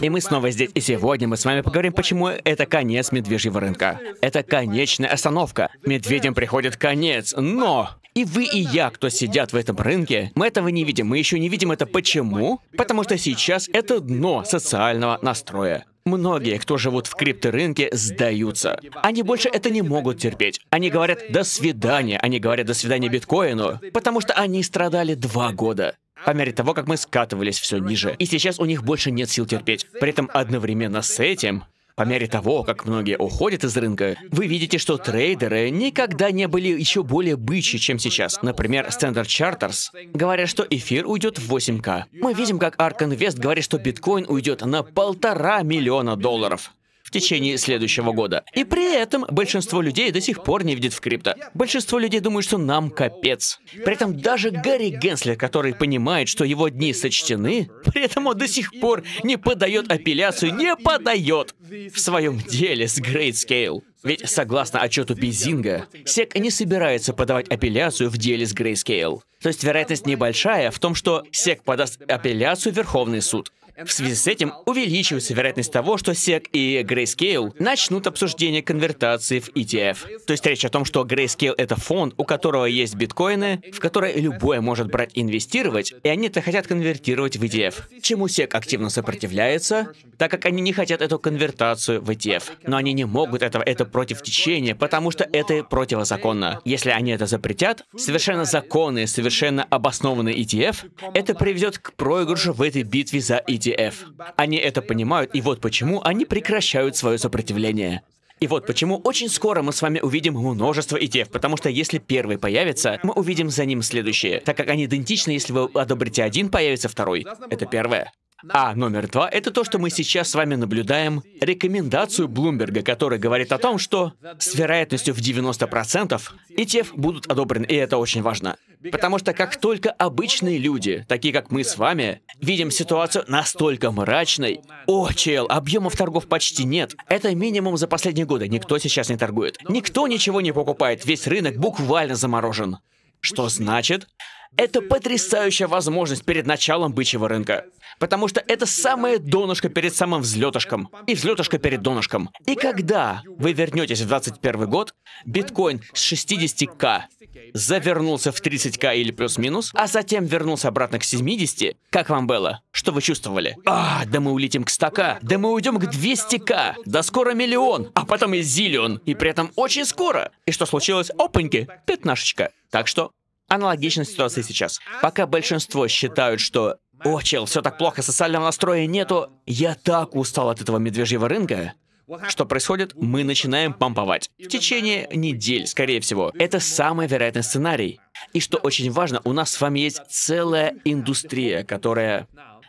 И мы снова здесь, и сегодня мы с вами поговорим, почему это конец медвежьего рынка. Это конечная остановка. Медведям приходит конец, но... И вы, и я, кто сидят в этом рынке, мы этого не видим. Мы еще не видим это почему? Потому что сейчас это дно социального настроя. Многие, кто живут в крипторынке, сдаются. Они больше это не могут терпеть. Они говорят «до свидания», они говорят «до свидания биткоину», потому что они страдали два года по мере того, как мы скатывались все ниже. И сейчас у них больше нет сил терпеть. При этом одновременно с этим по мере того, как многие уходят из рынка, вы видите, что трейдеры никогда не были еще более бычьи, чем сейчас. Например, Standard Charters говорят, что эфир уйдет в 8К. Мы видим, как Ark Invest говорит, что биткоин уйдет на полтора миллиона долларов в течение следующего года. И при этом большинство людей до сих пор не видит в крипто. Большинство людей думают, что нам капец. При этом даже Гарри Генслер, который понимает, что его дни сочтены, при этом он до сих пор не подает апелляцию, не подает в своем деле с Great Scale. Ведь, согласно отчету Бизинга, SEC не собирается подавать апелляцию в деле с Grayscale. То есть вероятность небольшая в том, что SEC подаст апелляцию в Верховный суд. В связи с этим увеличивается вероятность того, что SEC и Grayscale начнут обсуждение конвертации в ETF. То есть речь о том, что Grayscale — это фонд, у которого есть биткоины, в которые любой может брать инвестировать, и они это хотят конвертировать в ETF, чему SEC активно сопротивляется, так как они не хотят эту конвертацию в ETF. Но они не могут этого, это против течения, потому что это противозаконно. Если они это запретят, совершенно законный, совершенно обоснованный ETF, это приведет к проигрышу в этой битве за ETF. УДФ. Они это понимают, и вот почему они прекращают свое сопротивление. И вот почему очень скоро мы с вами увидим множество ETF, потому что если первый появится, мы увидим за ним следующие, так как они идентичны, если вы одобрите один, появится второй. Это первое. А номер два — это то, что мы сейчас с вами наблюдаем, рекомендацию Блумберга, которая говорит о том, что с вероятностью в 90% ETF будут одобрены, и это очень важно. Потому что как только обычные люди, такие как мы с вами, видим ситуацию настолько мрачной, о, чел, объемов торгов почти нет. Это минимум за последние годы, никто сейчас не торгует. Никто ничего не покупает, весь рынок буквально заморожен. Что значит, это потрясающая возможность перед началом бычьего рынка. Потому что это самое донышко перед самым взлетышком. И взлетышко перед донышком. И когда вы вернетесь в 2021 год, биткоин с 60к завернулся в 30к или плюс-минус, а затем вернулся обратно к 70, как вам было? Что вы чувствовали? А, да мы улетим к 100к, да мы уйдем к 200к, да скоро миллион, а потом и зиллион, и при этом очень скоро. И что случилось? Опаньки, пятнашечка. Так что Аналогичная ситуация сейчас. Пока большинство считают, что «О, чел, все так плохо, социального настроя нету, я так устал от этого медвежьего рынка», что происходит? Мы начинаем помповать В течение недель, скорее всего. Это самый вероятный сценарий. И что очень важно, у нас с вами есть целая индустрия, которая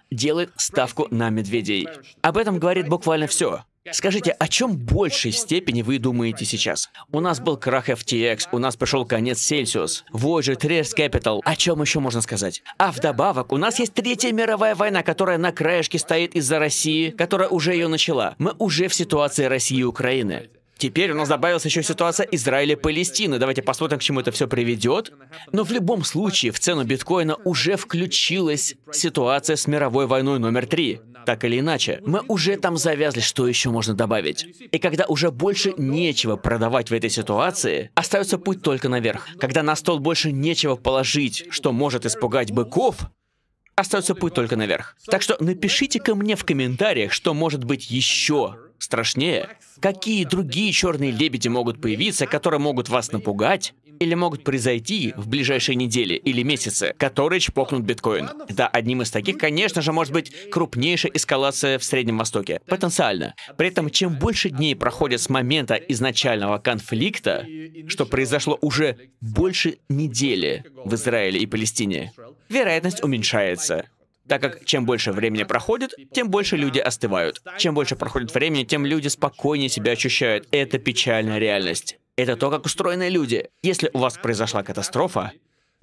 делает ставку на медведей. Об этом говорит буквально все. Скажите, о чем большей степени вы думаете сейчас? У нас был крах FTX, у нас пришел конец Celsius, Voyager, Trash Capital. О чем еще можно сказать? А вдобавок, у нас есть Третья мировая война, которая на краешке стоит из-за России, которая уже ее начала. Мы уже в ситуации России и Украины. Теперь у нас добавилась еще ситуация Израиля-Палестины. Давайте посмотрим, к чему это все приведет. Но в любом случае, в цену биткоина уже включилась ситуация с мировой войной номер три. Так или иначе, мы уже там завязли, что еще можно добавить. И когда уже больше нечего продавать в этой ситуации, остается путь только наверх. Когда на стол больше нечего положить, что может испугать быков, остается путь только наверх. Так что напишите ко мне в комментариях, что может быть еще страшнее. Какие другие черные лебеди могут появиться, которые могут вас напугать, или могут произойти в ближайшие недели или месяцы, которые чпокнут биткоин. Да, одним из таких, конечно же, может быть крупнейшая эскалация в Среднем Востоке. Потенциально. При этом, чем больше дней проходит с момента изначального конфликта, что произошло уже больше недели в Израиле и Палестине, вероятность уменьшается так как чем больше времени проходит, тем больше люди остывают. Чем больше проходит времени, тем люди спокойнее себя ощущают. Это печальная реальность. Это то, как устроены люди. Если у вас произошла катастрофа,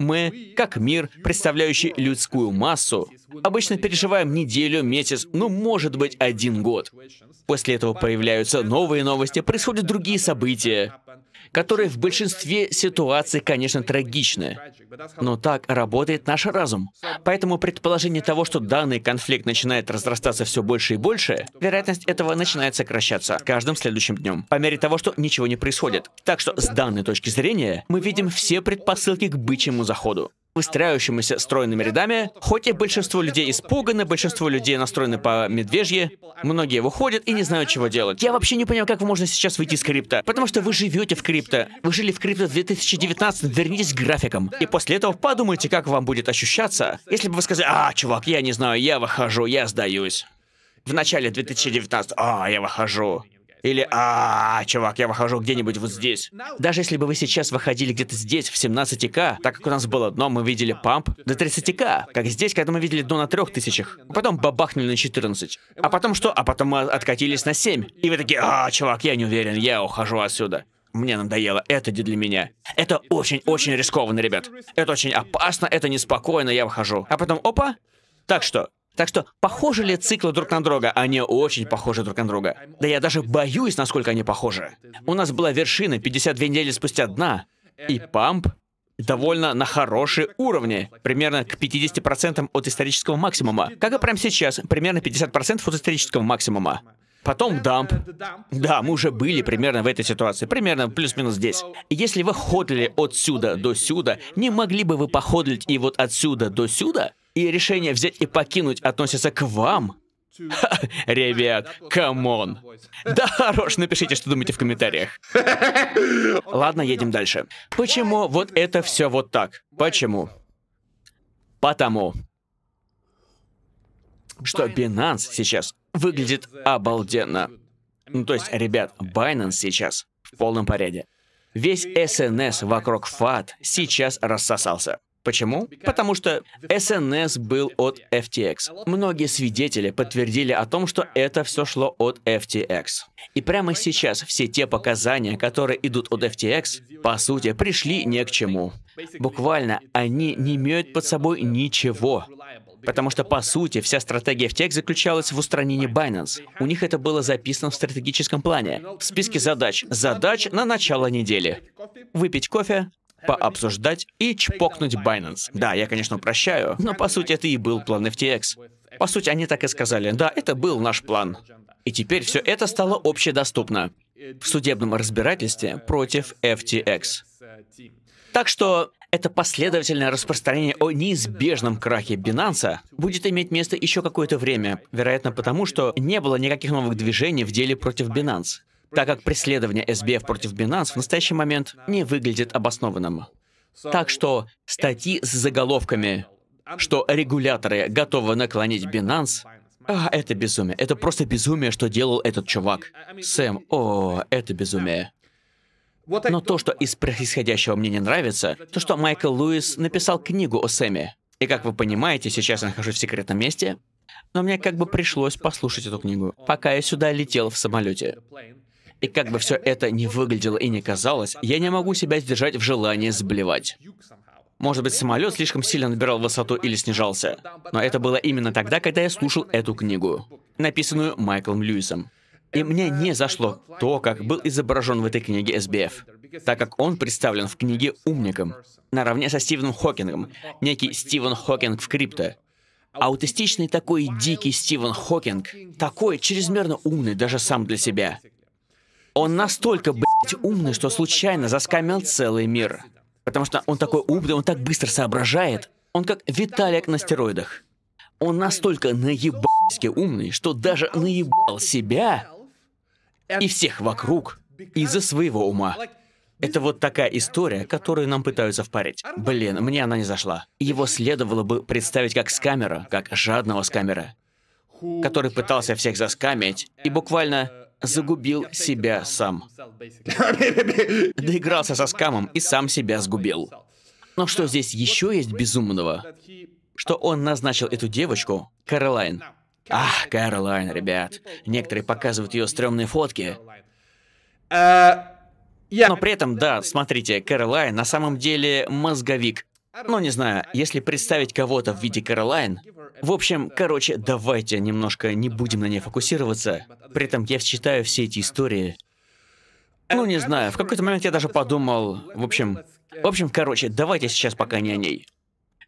мы, как мир, представляющий людскую массу, обычно переживаем неделю, месяц, ну, может быть, один год. После этого появляются новые новости, происходят другие события которые в большинстве ситуаций, конечно, трагичны. Но так работает наш разум. Поэтому предположение того, что данный конфликт начинает разрастаться все больше и больше, вероятность этого начинает сокращаться каждым следующим днем, по мере того, что ничего не происходит. Так что с данной точки зрения мы видим все предпосылки к бычьему заходу выстраивающимися стройными рядами. Хоть и большинство людей испуганы, большинство людей настроены по медвежье, многие выходят и не знают, чего делать. Я вообще не понимаю, как можно сейчас выйти из крипта, потому что вы живете в крипто. Вы жили в крипто в 2019, вернитесь к графикам. И после этого подумайте, как вам будет ощущаться, если бы вы сказали, а, чувак, я не знаю, я выхожу, я сдаюсь. В начале 2019, а, я выхожу. Или а, чувак, я выхожу где-нибудь вот здесь. Даже если бы вы сейчас выходили где-то здесь, в 17к, так как у нас было дно, мы видели памп до 30к. Как здесь, когда мы видели дно на 3000. Потом бабахнули на 14. А потом что? А потом мы откатились на 7. И вы такие, а, -а чувак, я не уверен, я ухожу отсюда. Мне надоело, это не для меня. Это очень-очень рискованно, ребят. Это очень опасно, это неспокойно, я выхожу. А потом, опа, так что, так что, похожи ли циклы друг на друга? Они очень похожи друг на друга. Да я даже боюсь, насколько они похожи. У нас была вершина 52 недели спустя дна, и памп довольно на хорошие уровни, примерно к 50% от исторического максимума. Как и прямо сейчас, примерно 50% от исторического максимума. Потом дамп. Да, мы уже были примерно в этой ситуации, примерно плюс-минус здесь. Если вы ходили отсюда до сюда, не могли бы вы походить и вот отсюда до сюда? и решение взять и покинуть относится к вам. Ха, ребят, камон. Да хорош, напишите, что думаете в комментариях. Ладно, едем дальше. Почему вот это все вот так? Почему? Потому что Binance сейчас выглядит обалденно. Ну, то есть, ребят, Binance сейчас в полном порядке. Весь СНС вокруг FAT сейчас рассосался. Почему? Потому что SNS был от FTX. Многие свидетели подтвердили о том, что это все шло от FTX. И прямо сейчас все те показания, которые идут от FTX, по сути, пришли ни к чему. Буквально они не имеют под собой ничего. Потому что, по сути, вся стратегия FTX заключалась в устранении Binance. У них это было записано в стратегическом плане. В списке задач. Задач на начало недели. Выпить кофе, пообсуждать и чпокнуть Binance. Да, я, конечно, прощаю, но по сути это и был план FTX. По сути, они так и сказали, да, это был наш план. И теперь все это стало общедоступно в судебном разбирательстве против FTX. Так что это последовательное распространение о неизбежном крахе Binance будет иметь место еще какое-то время, вероятно потому, что не было никаких новых движений в деле против Binance так как преследование SBF против Binance в настоящий момент не выглядит обоснованным. Так что статьи с заголовками, что регуляторы готовы наклонить Binance, а, это безумие. Это просто безумие, что делал этот чувак. Сэм, о, это безумие. Но то, что из происходящего мне не нравится, то, что Майкл Луис написал книгу о Сэме. И как вы понимаете, сейчас я нахожусь в секретном месте, но мне как бы пришлось послушать эту книгу, пока я сюда летел в самолете. И как бы все это ни выглядело и не казалось, я не могу себя сдержать в желании сблевать. Может быть, самолет слишком сильно набирал высоту или снижался. Но это было именно тогда, когда я слушал эту книгу, написанную Майклом Льюисом. И мне не зашло то, как был изображен в этой книге СБФ, так как он представлен в книге умником, наравне со Стивеном Хокингом, некий Стивен Хокинг в крипто. Аутистичный такой дикий Стивен Хокинг, такой чрезмерно умный даже сам для себя. Он настолько, блядь, умный, что случайно заскамил целый мир. Потому что он такой умный, он так быстро соображает. Он как Виталик на стероидах. Он настолько наебальски умный, что даже наебал себя и всех вокруг из-за своего ума. Это вот такая история, которую нам пытаются впарить. Блин, мне она не зашла. Его следовало бы представить как скамера, как жадного скамера, который пытался всех заскамить и буквально загубил себя сам. Доигрался со скамом и сам себя сгубил. Но что здесь еще есть безумного? Что он назначил эту девочку, Каролайн. Ах, Каролайн, ребят. Некоторые показывают ее стрёмные фотки. Э, Но при этом, да, смотрите, Каролайн на самом деле мозговик. Ну, не знаю, если представить кого-то в виде Каролайн... В общем, короче, давайте немножко не будем на ней фокусироваться. При этом я считаю все эти истории... Ну, не знаю, в какой-то момент я даже подумал... В общем... В общем, короче, давайте сейчас пока не о ней.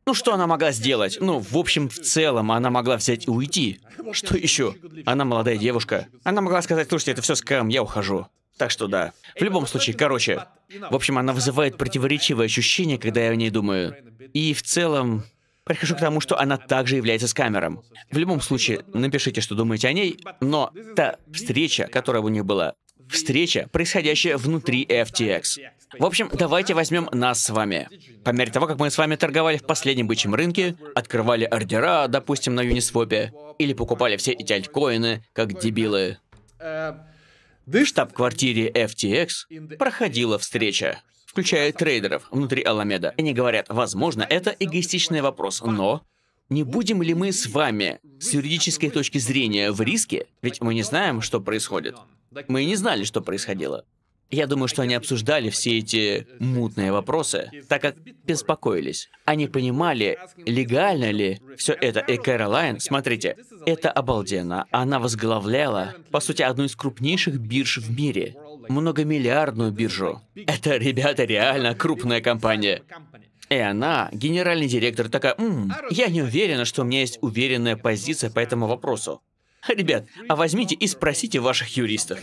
Ну, что она могла сделать? Ну, в общем, в целом, она могла взять и уйти. Что еще? Она молодая девушка. Она могла сказать, слушайте, это все скам, я ухожу. Так что да. В любом случае, короче. В общем, она вызывает противоречивые ощущения, когда я о ней думаю. И в целом, прихожу к тому, что она также является скамером. В любом случае, напишите, что думаете о ней, но та встреча, которая у них была, встреча, происходящая внутри FTX. В общем, давайте возьмем нас с вами. По мере того, как мы с вами торговали в последнем бычьем рынке, открывали ордера, допустим, на Юнисвопе, или покупали все эти альткоины, как дебилы. Э, в штаб-квартире FTX проходила встреча, включая трейдеров внутри Аламеда. Они говорят, возможно, это эгоистичный вопрос, но не будем ли мы с вами с юридической точки зрения в риске? Ведь мы не знаем, что происходит. Мы не знали, что происходило. Я думаю, что они обсуждали все эти мутные вопросы, так как беспокоились. Они понимали, легально ли все это. И Кэролайн, смотрите, это обалденно. Она возглавляла, по сути, одну из крупнейших бирж в мире. Многомиллиардную биржу. Это, ребята, реально крупная компания. И она, генеральный директор, такая, "Ммм, я не уверена, что у меня есть уверенная позиция по этому вопросу. Ребят, а возьмите и спросите ваших юристов.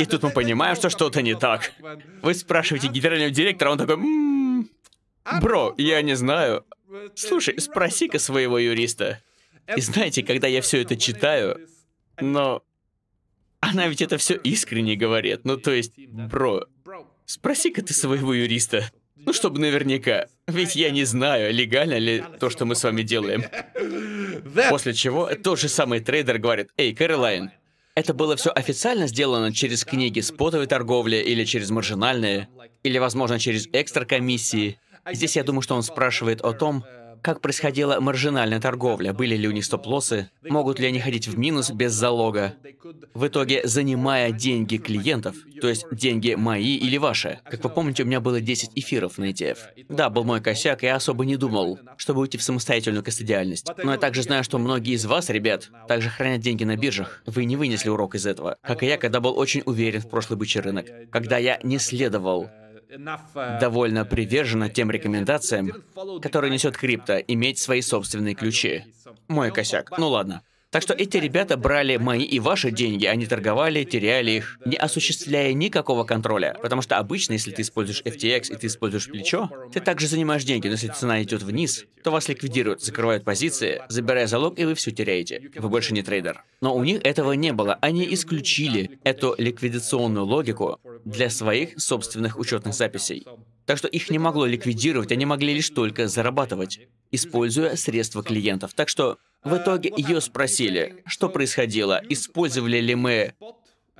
И тут мы понимаем, что что-то не так. Вы спрашиваете генерального директора, он такой... «М-м-м». бро, я не знаю. Слушай, спроси-ка своего юриста. И знаете, когда я все это читаю, но... Она ведь это все искренне говорит. Ну, то есть, бро, спроси-ка ты своего юриста. Ну, чтобы наверняка. Ведь я не знаю, легально ли то, что мы с вами делаем. После чего тот же самый трейдер говорит, «Эй, Кэролайн, это было все официально сделано через книги спотовой торговли или через маржинальные, или, возможно, через экстра комиссии. Здесь я думаю, что он спрашивает о том, как происходила маржинальная торговля? Были ли у них стоп-лоссы? Могут ли они ходить в минус без залога? В итоге, занимая деньги клиентов, то есть деньги мои или ваши. Как вы помните, у меня было 10 эфиров на ETF. Да, был мой косяк, я особо не думал, чтобы уйти в самостоятельную кастодиальность. Но я также знаю, что многие из вас, ребят, также хранят деньги на биржах. Вы не вынесли урок из этого. Как и я, когда был очень уверен в прошлый бычий рынок. Когда я не следовал Uh, довольно uh, привержена тем рекомендациям, которые несет крипто, иметь свои собственные ключи. Мой косяк. Ну ладно. Так что эти ребята брали мои и ваши деньги, они торговали, теряли их, не осуществляя никакого контроля. Потому что обычно, если ты используешь FTX и ты используешь плечо, ты также занимаешь деньги, но если цена идет вниз, то вас ликвидируют, закрывают позиции, забирая залог, и вы все теряете. Вы больше не трейдер. Но у них этого не было. Они исключили эту ликвидационную логику для своих собственных учетных записей. Так что их не могло ликвидировать, они могли лишь только зарабатывать, используя средства клиентов. Так что в итоге ее спросили, что происходило, использовали ли мы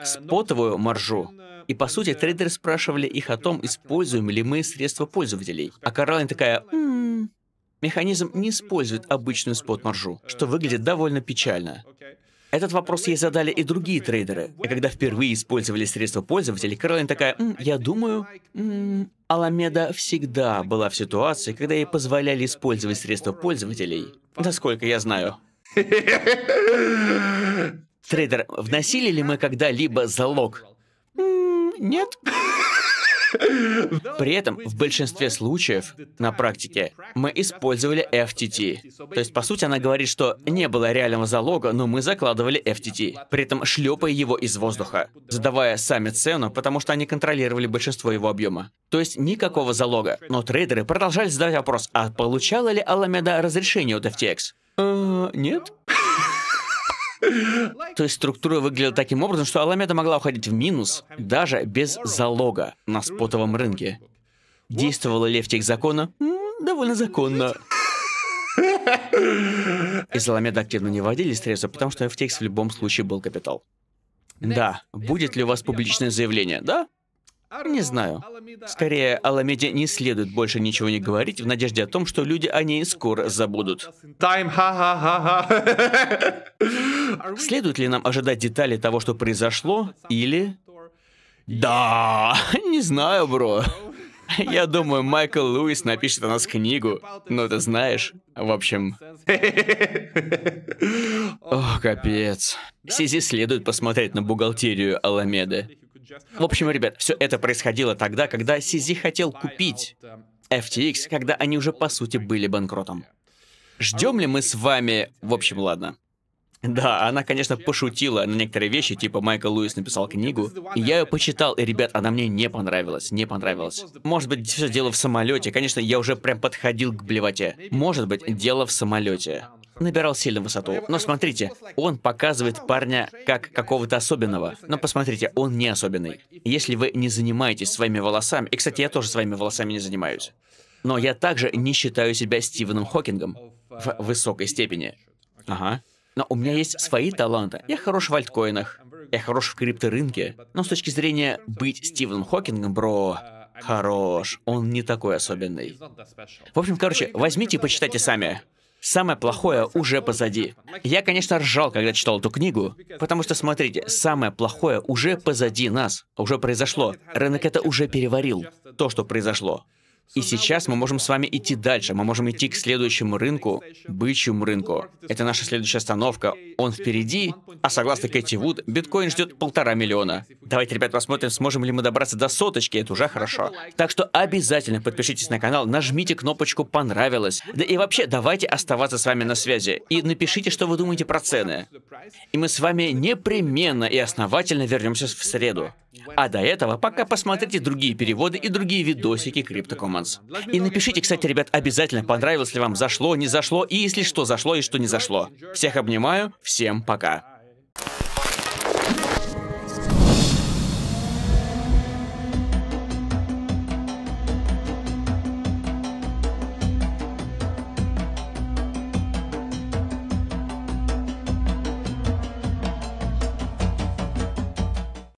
спотовую маржу. И по сути трейдеры спрашивали их о том, используем ли мы средства пользователей. А Каролин такая, м «М-м, механизм не использует обычную спот-маржу, что выглядит довольно печально. Этот вопрос ей задали и другие трейдеры. И когда впервые использовали средства пользователей, Каролин такая, М, я думаю, м, Аламеда всегда была в ситуации, когда ей позволяли использовать средства пользователей. Насколько я знаю. Трейдер, вносили ли мы когда-либо залог? нет. При этом в большинстве случаев на практике мы использовали FTT. То есть, по сути, она говорит, что не было реального залога, но мы закладывали FTT, при этом шлепая его из воздуха, задавая сами цену, потому что они контролировали большинство его объема. То есть никакого залога. Но трейдеры продолжали задавать вопрос, а получала ли Alameda разрешение от FTX? Э, а, нет. То есть структура выглядела таким образом, что Аламеда могла уходить в минус даже без залога на спотовом рынке. Действовала ли в тех закона? Довольно законно. Из Аламеда активно не вводили средства, потому что FTX в любом случае был капитал. Да. Будет ли у вас публичное заявление? Да? Не знаю. Скорее, Аламеде не следует больше ничего не говорить в надежде о том, что люди о ней скоро забудут. Time, ха -ха -ха следует ли нам ожидать детали того, что произошло, или... Да, не знаю, бро. Я думаю, Майкл Луис напишет о нас книгу. Но ну, ты знаешь, в общем... О, капец. Сизи следует посмотреть на бухгалтерию Аламеды. В общем, ребят, все это происходило тогда, когда CZ хотел купить эм, FTX, когда они уже, по сути, были банкротом. Ждем ли мы с вами... В общем, ладно. Да, она, конечно, пошутила на некоторые вещи, типа Майкл Луис написал книгу. И я ее почитал, и, ребят, она мне не понравилась, не понравилась. Может быть, все дело в самолете. Конечно, я уже прям подходил к блевоте. Может быть, дело в самолете набирал сильно высоту. Но смотрите, он показывает парня как какого-то особенного. Но посмотрите, он не особенный. Если вы не занимаетесь своими волосами... И, кстати, я тоже своими волосами не занимаюсь. Но я также не считаю себя Стивеном Хокингом в высокой степени. Ага. Но у меня есть свои таланты. Я хорош в альткоинах, я хорош в крипторынке. Но с точки зрения быть Стивеном Хокингом, бро, Хорош, он не такой особенный. В общем, короче, возьмите и почитайте сами. Самое плохое уже позади. Я, конечно, ржал, когда читал эту книгу, потому что, смотрите, самое плохое уже позади нас, уже произошло. Рынок это уже переварил, то, что произошло. И сейчас мы можем с вами идти дальше, мы можем идти к следующему рынку, бычьему рынку. Это наша следующая остановка. Он впереди, а согласно Кэти Вуд, биткоин ждет полтора миллиона. Давайте, ребят, посмотрим, сможем ли мы добраться до соточки, это уже хорошо. Так что обязательно подпишитесь на канал, нажмите кнопочку «Понравилось». Да и вообще, давайте оставаться с вами на связи. И напишите, что вы думаете про цены. И мы с вами непременно и основательно вернемся в среду. А до этого пока посмотрите другие переводы и другие видосики CryptoCommons. И напишите, кстати, ребят, обязательно, понравилось ли вам, зашло, не зашло, и если что зашло и что не зашло. Всех обнимаю, всем пока.